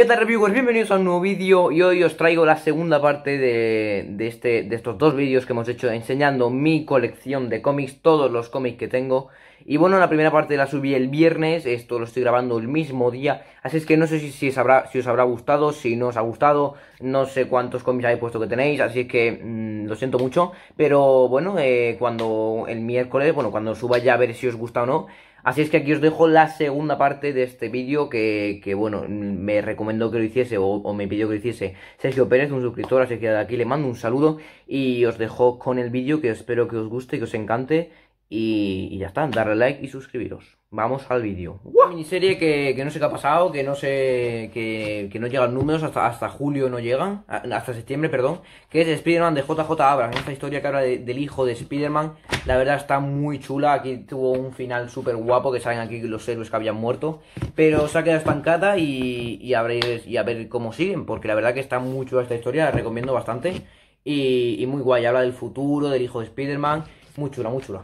¿Qué tal reviewers? Bienvenidos a un nuevo vídeo y hoy os traigo la segunda parte de, este, de estos dos vídeos que hemos hecho enseñando mi colección de cómics, todos los cómics que tengo y bueno, la primera parte la subí el viernes, esto lo estoy grabando el mismo día, así es que no sé si, si, os, habrá, si os habrá gustado, si no os ha gustado, no sé cuántos cómics habéis puesto que tenéis, así es que mm, lo siento mucho, pero bueno, eh, cuando el miércoles, bueno, cuando suba ya a ver si os gusta o no, Así es que aquí os dejo la segunda parte de este vídeo que, que bueno, me recomendó que lo hiciese o, me pidió que lo hiciese Sergio Pérez, un suscriptor, así que de aquí le mando un saludo y os dejo con el vídeo que espero que os guste, y que os encante y, ya está, darle like y suscribiros. Vamos al vídeo. Una miniserie que, que, no sé qué ha pasado, que no sé. que, no llegan números, hasta, hasta julio no llegan, hasta septiembre, perdón. Que es Spider-Man de JJ Abrams. Esta historia que habla del hijo de Spider-Man, la verdad está muy chula. Aquí tuvo un final súper guapo, que salen aquí los héroes que habían muerto. Pero se ha quedado estancada y, y, a ver, cómo siguen, porque la verdad que está muy chula esta historia, la recomiendo bastante. Y, y muy guay, habla del futuro, del hijo de Spider-Man. Muy chula, muy chula.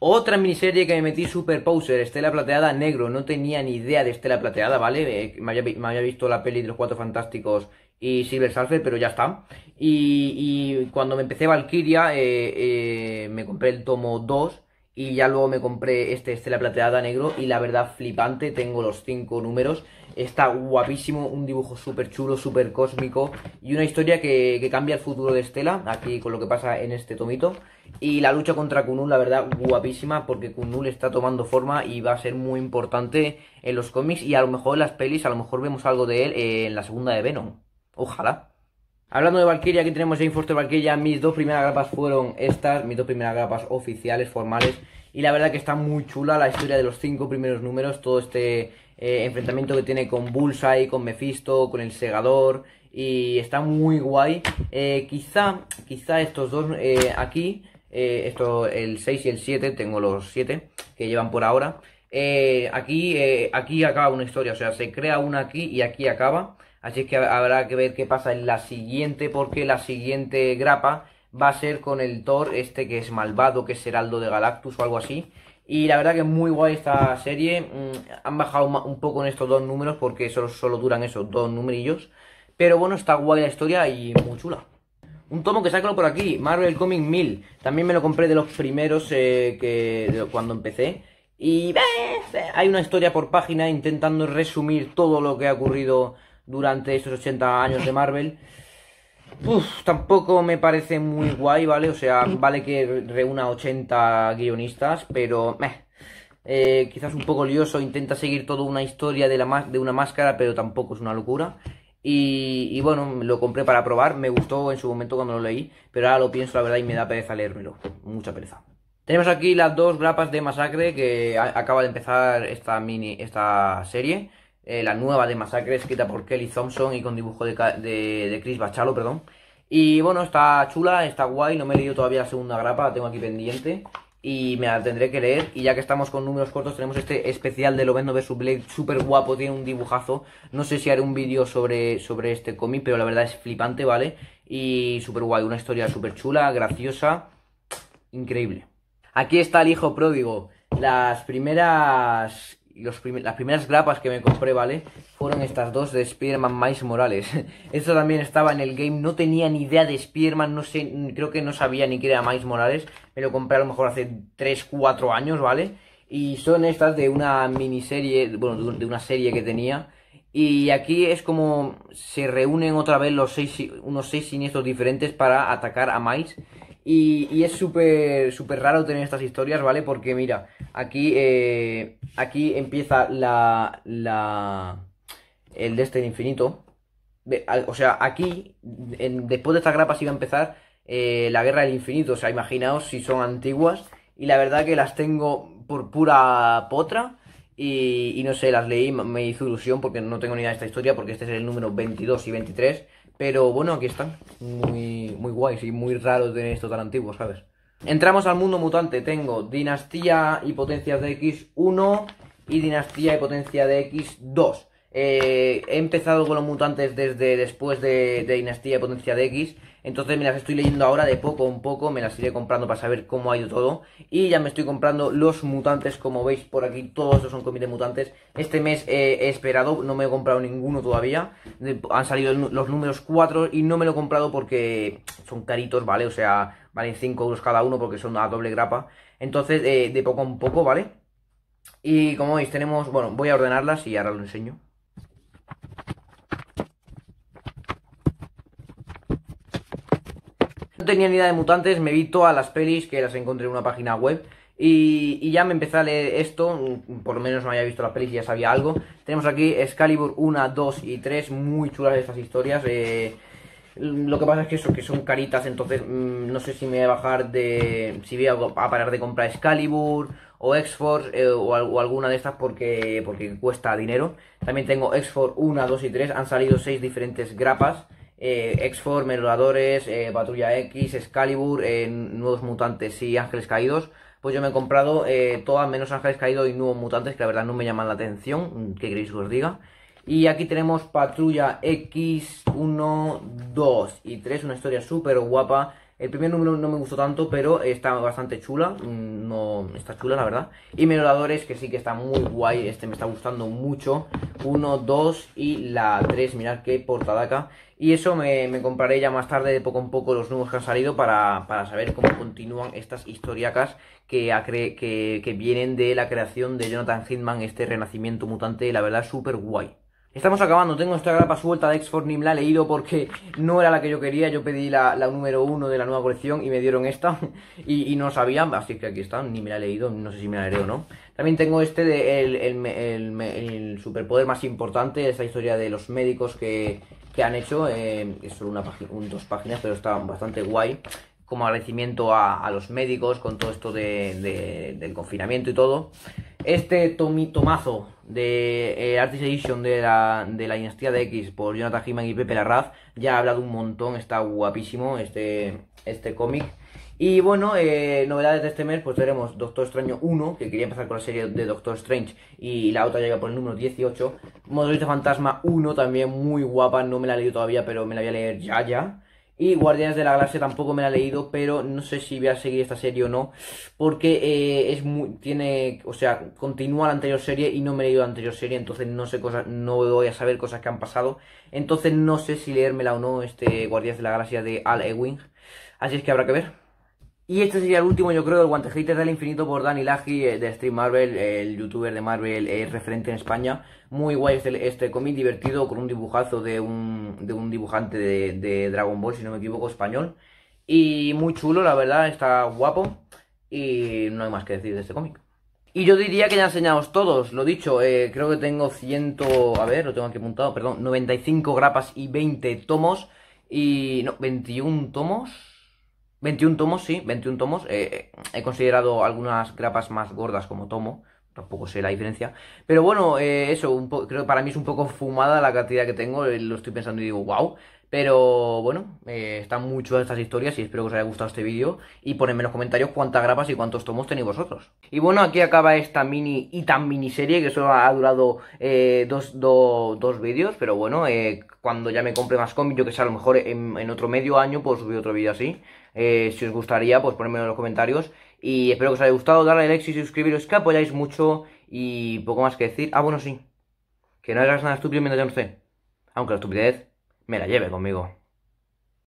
Otra miniserie que me metí Super Poser, Estela Plateada Negro. No tenía ni idea de Estela Plateada, ¿vale? Eh, me había, visto la peli de los Cuatro Fantásticos y Silver Surfer, pero ya está. Y, cuando me empecé Valkyria, eh, eh, me compré el tomo 2 y ya luego me compré este Estela Plateada Negro y la verdad flipante, tengo los cinco números. Está guapísimo, un dibujo súper chulo, súper cósmico y una historia que, que, cambia el futuro de Estela, aquí con lo que pasa en este tomito. Y la lucha contra Kunul, la verdad, guapísima porque Kunul está tomando forma y va a ser muy importante en los cómics y a lo mejor en las pelis, a lo mejor vemos algo de él en la segunda de Venom. Ojalá. Hablando de Valkyria, aquí tenemos Inforte Valkyria. Mis dos primeras grapas fueron estas, mis dos primeras grapas oficiales, formales. Y la verdad que está muy chula la historia de los cinco primeros números, todo este eh, enfrentamiento que tiene con Bullseye, con Mephisto, con el Segador. Y está muy guay. Eh, quizá, quizá estos dos eh, aquí, esto, el 6 y el 7, tengo los 7 que llevan por ahora. aquí, aquí acaba una historia, o sea, se crea una aquí y aquí acaba. Así que habrá que ver qué pasa en la siguiente, porque la siguiente grapa va a ser con el Thor, este que es malvado, que es Heraldo de Galactus o algo así. Y la verdad que es muy guay esta serie. Mm, han bajado un poco en estos dos números porque solo, duran esos dos numerillos. Pero bueno, está guay la historia y muy chula. Un tomo que saco por aquí, Marvel Comic 1000. También me lo compré de los primeros eh, que cuando empecé. Y eh, hay una historia por página intentando resumir todo lo que ha ocurrido durante estos 80 años de Marvel. tampoco me parece muy guay, ¿vale? O sea, vale que reúna 80 guionistas, pero eh, quizás un poco lioso. Intenta seguir toda una historia de, la de una máscara, pero tampoco es una locura. Y, y, bueno, lo compré para probar. Me gustó en su momento cuando lo leí, pero ahora lo pienso, la verdad, y me da pereza leérmelo. Mucha pereza. Tenemos aquí las dos grapas de Masacre que acaba de empezar esta mini, esta serie. Eh, la nueva de Masacre, escrita por Kelly Thompson y con dibujo de, Chris Bachalo, perdón. Y bueno, está chula, está guay, no me he leído todavía la segunda grapa, la tengo aquí pendiente y me la tendré que leer. Y ya que estamos con números cortos, tenemos este especial de Lovendo vs Blade, súper guapo, tiene un dibujazo. No sé si haré un vídeo sobre, sobre este cómic, pero la verdad es flipante, ¿vale? Y súper guay, una historia súper chula, graciosa, increíble. Aquí está el hijo pródigo. Las primeras las primeras grapas que me compré, ¿vale? Fueron estas dos de spearman Mais Morales. Esto también estaba en el game, no tenía ni idea de spearman no sé, creo que no sabía ni que era Miles Morales. Me lo compré a lo mejor hace 3, 4 años, ¿vale? Y son estas de una miniserie, bueno, de una serie que tenía. Y aquí es como se reúnen otra vez los seis, unos seis siniestros diferentes para atacar a Miles. Y, es súper súper raro tener estas historias, ¿vale? Porque mira, aquí, eh, aquí empieza la, el de este infinito. O sea, aquí, después de estas grapas iba a empezar eh, la guerra del infinito. O sea, imaginaos si son antiguas. Y la verdad que las tengo por pura potra. Y, y, no sé, las leí, me hizo ilusión porque no tengo ni idea de esta historia, porque este es el número 22 y 23. Pero bueno, aquí están. Muy, muy guays y muy raros de esto tan antiguo, ¿sabes? Entramos al mundo mutante. Tengo Dinastía y Potencias de X1 y Dinastía y Potencia de X2. Eh, he empezado con los mutantes desde después de Dinastía y Potencia de X. Entonces me las estoy leyendo ahora de poco a poco, me las iré comprando para saber cómo ha ido todo. Y ya me estoy comprando los mutantes, como veis por aquí, todos estos son cómics mutantes. Este mes he esperado, no me he comprado ninguno todavía. Han salido los números 4 y no me lo he comprado porque son caritos, ¿vale? O sea, valen 5 euros cada uno porque son a doble grapa. Entonces, eh, de poco a poco, ¿vale? Y como veis, tenemos, bueno, voy a ordenarlas y ahora lo enseño. tenía ni idea de mutantes, me vi todas las pelis que las encontré en una página web. Y, ya me empecé a leer esto, por lo menos no había visto las pelis y ya sabía algo. Tenemos aquí Excalibur 1, 2 y 3, muy chulas estas historias. Eh, lo que pasa es que, eso, que son caritas, entonces mm, no sé si me voy a bajar de. si voy a, parar de comprar Excalibur o x eh, o, alguna de estas porque, porque cuesta dinero. También tengo x 1, 2 y 3, han salido 6 diferentes grapas eh, x Patrulla eh, X, Excalibur, eh, Nuevos Mutantes y Ángeles Caídos. Pues yo me he comprado eh, todas menos Ángeles Caídos y Nuevos Mutantes, que la verdad no me llaman la atención. que queréis que os diga? Y aquí tenemos Patrulla X 1, 2 y 3, una historia súper guapa el primer número no me gustó tanto, pero está bastante chula. Mm, no, está chula, la verdad. Y menoradores que sí que está muy guay. Este me está gustando mucho. 1, 2 y la 3. Mirad qué acá. Y eso me, compraré ya más tarde, de poco en poco, los nuevos que han salido para, para saber cómo continúan estas historiacas que, que, que vienen de la creación de Jonathan Hitman, este renacimiento mutante. La verdad, súper guay. Estamos acabando, tengo esta grapa suelta de ni me la he leído porque no era la que yo quería, yo pedí la, la número uno de la nueva colección y me dieron esta y, no sabía, así que aquí está, ni me la he leído, no sé si me la leeré o no. También tengo este de el, el, superpoder más importante, esa historia de los médicos que, han hecho, eh, es solo una dos páginas, pero está bastante guay, como agradecimiento a, los médicos con todo esto de, del confinamiento y todo. Este tomi, tomazo de eh, Artist Edition de la, Dinastía de X por Jonathan Hickman y Pepe Larraz ya ha hablado un montón, está guapísimo este, este cómic. Y bueno, eh, novedades de este mes, pues tenemos Doctor Extraño 1, que quería empezar con la serie de Doctor Strange, y la otra llega por el número 18. de Fantasma 1, también muy guapa, no me la he leído todavía, pero me la voy a leer ya, ya. Y Guardianes de la Galaxia tampoco me la he leído, pero no sé si voy a seguir esta serie o no, porque eh, es muy, tiene, o sea, continúa la anterior serie y no me he leído la anterior serie, entonces no sé cosas, no voy a saber cosas que han pasado, entonces no sé si leérmela o no este Guardianes de la Galaxia de Al Ewing, así es que habrá que ver. Y este sería el último, yo creo, el guante del infinito por Dani Laji eh, de Stream Marvel, el youtuber de Marvel referente en España. Muy guay este, este, cómic, divertido, con un dibujazo de un, de un dibujante de, Dragon Ball, si no me equivoco, español. Y muy chulo, la verdad, está guapo. Y no hay más que decir de este cómic. Y yo diría que ya enseñados todos, lo dicho, eh, creo que tengo ciento... a ver, lo tengo aquí apuntado, perdón, 95 grapas y 20 tomos. Y, no, 21 tomos 21 tomos, sí, 21 tomos. Eh, eh, he considerado algunas grapas más gordas como tomo, tampoco sé la diferencia. Pero bueno, eh, eso, creo que para mí es un poco fumada la cantidad que tengo, eh, lo estoy pensando y digo, wow. Pero bueno, eh, están mucho estas historias y espero que os haya gustado este vídeo. Y ponedme en los comentarios cuántas grapas y cuántos tomos tenéis vosotros. Y bueno, aquí acaba esta mini y tan miniserie que solo ha durado dos, vídeos. Pero bueno, cuando ya me compre más cómics, yo que sé, a lo mejor en, en otro medio año puedo subir otro vídeo así. si os gustaría, pues ponedme en los comentarios y espero que os haya gustado, darle a like y suscribiros, que apoyáis mucho y poco más que decir. Ah, bueno, sí. Que no hagas nada estúpido mientras yo no sé. Aunque la estupidez me la lleve conmigo.